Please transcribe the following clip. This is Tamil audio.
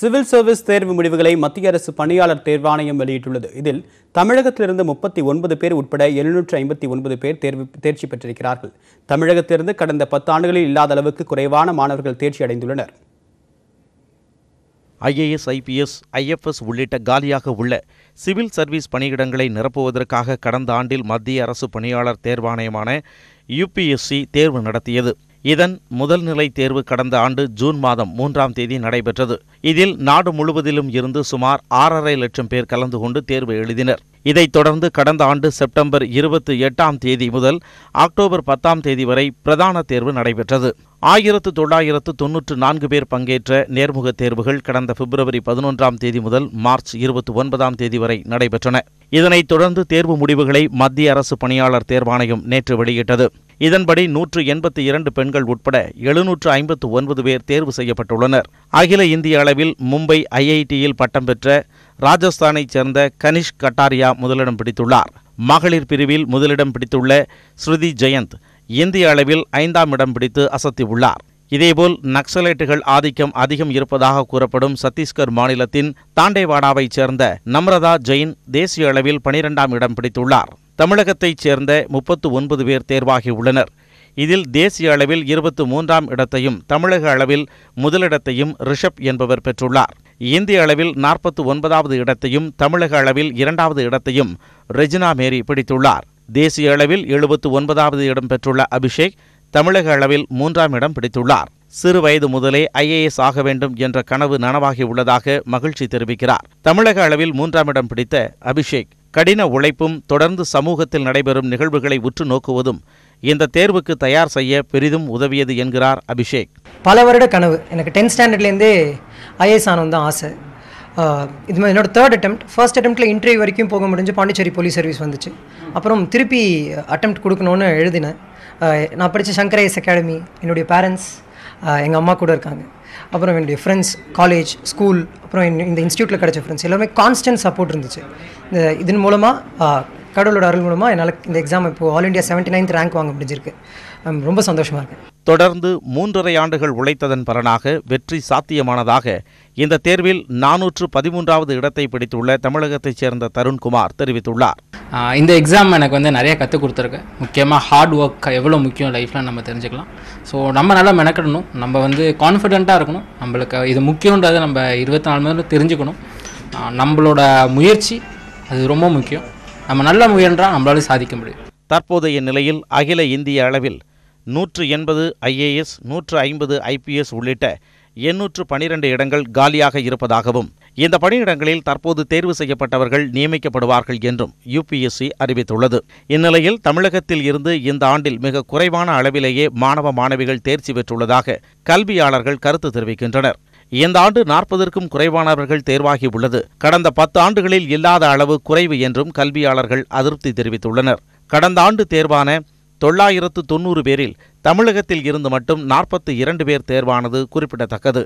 சிவில் சர்வீஸ் தேர்வு முடிவுகளை மத்திய அரசு பணியாளர் தேர்வாணையம் வெளியிட்டுள்ளது இதில் தமிழகத்திலிருந்து முப்பத்தி ஒன்பது பேர் உட்பட எழுநூற்று ஐம்பத்தி ஒன்பது பேர் தேர்வு தேர்ச்சி பெற்றிருக்கிறார்கள் தமிழகத்திலிருந்து கடந்த பத்தாண்டுகளில் இல்லாத அளவுக்கு குறைவான மாணவர்கள் தேர்ச்சி அடைந்துள்ளனர் ஐஏஎஸ் ஐபிஎஸ் ஐஎஃப்எஸ் உள்ளிட்ட காலியாக உள்ள சிவில் சர்வீஸ் பணியிடங்களை நிரப்புவதற்காக கடந்த ஆண்டில் மத்திய அரசு பணியாளர் தேர்வாணையமான யுபிஎஸ்சி தேர்வு நடத்தியது இதன் முதல் நிலை தேர்வு கடந்த ஆண்டு ஜூன் மாதம் மூன்றாம் தேதி நடைபெற்றது இதில் நாடு முழுவதிலும் இருந்து சுமார் ஆறரை லட்சம் பேர் கலந்து கொண்டு தேர்வு எழுதினர் இதைத் தொடர்ந்து கடந்த ஆண்டு செப்டம்பர் இருபத்தி எட்டாம் தேதி முதல் அக்டோபர் பத்தாம் தேதி வரை பிரதான தேர்வு நடைபெற்றது ஆயிரத்து தொள்ளாயிரத்து தொன்னூற்று நான்கு பேர் பங்கேற்ற நேர்முக தேர்வுகள் கடந்த பிப்ரவரி பதினொன்றாம் தேதி முதல் மார்ச் இருபத்தி ஒன்பதாம் தேதி வரை நடைபெற்றன இதனைத் தொடர்ந்து தேர்வு முடிவுகளை மத்திய அரசு பணியாளர் தேர்வாணையம் நேற்று வெளியிட்டது இதன்படி நூற்று எண்பத்தி இரண்டு பெண்கள் உட்பட எழுநூற்று ஐம்பத்து ஒன்பது பேர் தேர்வு செய்யப்பட்டுள்ளனர் அகில இந்திய அளவில் மும்பை ஐஐடியில் பட்டம் பெற்ற ராஜஸ்தானைச் சேர்ந்த கனிஷ் கட்டாரியா முதலிடம் பிடித்துள்ளார் மகளிர் பிரிவில் முதலிடம் பிடித்துள்ள ஸ்ருதி ஜெயந்த் இந்திய அளவில் ஐந்தாம் இடம் பிடித்து அசத்தியுள்ளார் இதேபோல் நக்சலைட்டுகள் ஆதிக்கம் அதிகம் இருப்பதாக கூறப்படும் சத்தீஸ்கர் மாநிலத்தின் தாண்டேவாடாவைச் சேர்ந்த நம்ரதா ஜெயின் தேசிய அளவில் பனிரெண்டாம் இடம் பிடித்துள்ளார் தமிழகத்தைச் சேர்ந்த முப்பத்து ஒன்பது பேர் தேர்வாகியுள்ளனர் இதில் தேசிய அளவில் இருபத்து மூன்றாம் இடத்தையும் தமிழக அளவில் முதலிடத்தையும் ரிஷப் என்பவர் பெற்றுள்ளார் இந்திய அளவில் நாற்பத்து ஒன்பதாவது இடத்தையும் தமிழக அளவில் இரண்டாவது இடத்தையும் ரெஜினா மேரி பிடித்துள்ளார் தேசிய அளவில் எழுபத்து ஒன்பதாவது இடம் பெற்றுள்ள அபிஷேக் தமிழக அளவில் மூன்றாம் இடம் பிடித்துள்ளார் சிறு வயது முதலே ஐஏஎஸ் ஆக வேண்டும் என்ற கனவு நனவாகி உள்ளதாக மகிழ்ச்சி தெரிவிக்கிறார் தமிழக அளவில் மூன்றாம் இடம் பிடித்த அபிஷேக் கடின உழைப்பும் தொடர்ந்து சமூகத்தில் நடைபெறும் நிகழ்வுகளை உற்று நோக்குவதும் இந்த தேர்வுக்கு தயார் செய்ய பெரிதும் உதவியது என்கிறார் அபிஷேக் பல வருட கனவு எனக்கு டென்த் ஸ்டாண்டர்ட்லேருந்தே ஐஏஎஸ் ஆனவன் தான் ஆசை இது மாதிரி என்னோடய தேர்ட் அட்டம் ஃபர்ஸ்ட் அட்டம்ப்ட்டில் இன்டர்வியூ வரைக்கும் போக முடிஞ்சு பாண்டிச்சேரி போலீஸ் சர்வீஸ் வந்துச்சு அப்புறம் திருப்பி அட்டம் கொடுக்கணும்னு எழுதினேன் நான் படித்த சங்கர் எஸ் அகாடமி என்னுடைய பேரண்ட்ஸ் எங்கள் அம்மா கூட இருக்காங்க அப்புறம் என்னுடைய ஃப்ரெண்ட்ஸ் காலேஜ் ஸ்கூல் அப்புறம் இந்த இன்ஸ்டியூட்டில் கிடச்ச ஃப்ரெண்ட்ஸ் எல்லாமே கான்ஸ்டன்ட் சப்போர்ட் இருந்துச்சு இந்த இதன் மூலமாக கடவுளோட அருள் மூலமாக என்னால் இந்த எக்ஸாம் இப்போ all India seventy ninth rank வாங்க முடிஞ்சிருக்கு ரொம்ப சந்தோஷமாக இருக்கு தொடர்ந்து மூன்றரை ஆண்டுகள் உழைத்ததன் பலனாக வெற்றி சாத்தியமானதாக இந்த தேர்வில் நானூற்று பதிமூன்றாவது இடத்தை பிடித்துள்ள தமிழகத்தைச் சேர்ந்த தருண்குமார் தெரிவித்துள்ளார் இந்த எக்ஸாம் எனக்கு வந்து நிறைய கற்றுக் கொடுத்துருக்கு முக்கியமாக ஹார்ட் ஒர்க் எவ்வளோ முக்கியம் லைஃப்பில் நம்ம தெரிஞ்சுக்கலாம் ஸோ நம்ம நல்லா மெனக்கிடணும் நம்ம வந்து கான்ஃபிடெண்ட்டாக இருக்கணும் நம்மளுக்கு இது முக்கியன்றதை நம்ம இருபத்தி நாலு மணி தெரிஞ்சுக்கணும் நம்மளோட முயற்சி அது ரொம்ப முக்கியம் நம்ம நல்ல முயன்றால் நம்மளால சாதிக்க முடியும் தற்போதைய நிலையில் அகில இந்திய அளவில் நூற்று எண்பது ஐஏஎஸ் நூற்று ஐம்பது ஐபிஎஸ் உள்ளிட்ட எண்ணூற்று பனிரெண்டு இடங்கள் காலியாக இருப்பதாகவும் இந்த பணியிடங்களில் தற்போது தேர்வு செய்யப்பட்டவர்கள் நியமிக்கப்படுவார்கள் என்றும் யுபிஎஸ்சி அறிவித்துள்ளது இந்நிலையில் தமிழகத்தில் இருந்து இந்த ஆண்டில் மிக குறைவான அளவிலேயே மாணவ மாணவிகள் தேர்ச்சி பெற்றுள்ளதாக கல்வியாளர்கள் கருத்து தெரிவிக்கின்றனர் இந்த ஆண்டு நாற்பதற்கும் குறைவானவர்கள் தேர்வாகி உள்ளது கடந்த பத்து ஆண்டுகளில் இல்லாத அளவு குறைவு என்றும் கல்வியாளர்கள் அதிருப்தி தெரிவித்துள்ளனர் கடந்த ஆண்டு தேர்வான தொள்ளாயிரத்து தொன்னூறு பேரில் தமிழகத்தில் இருந்து மட்டும் நாற்பத்தி இரண்டு பேர் தேர்வானது குறிப்பிடத்தக்கது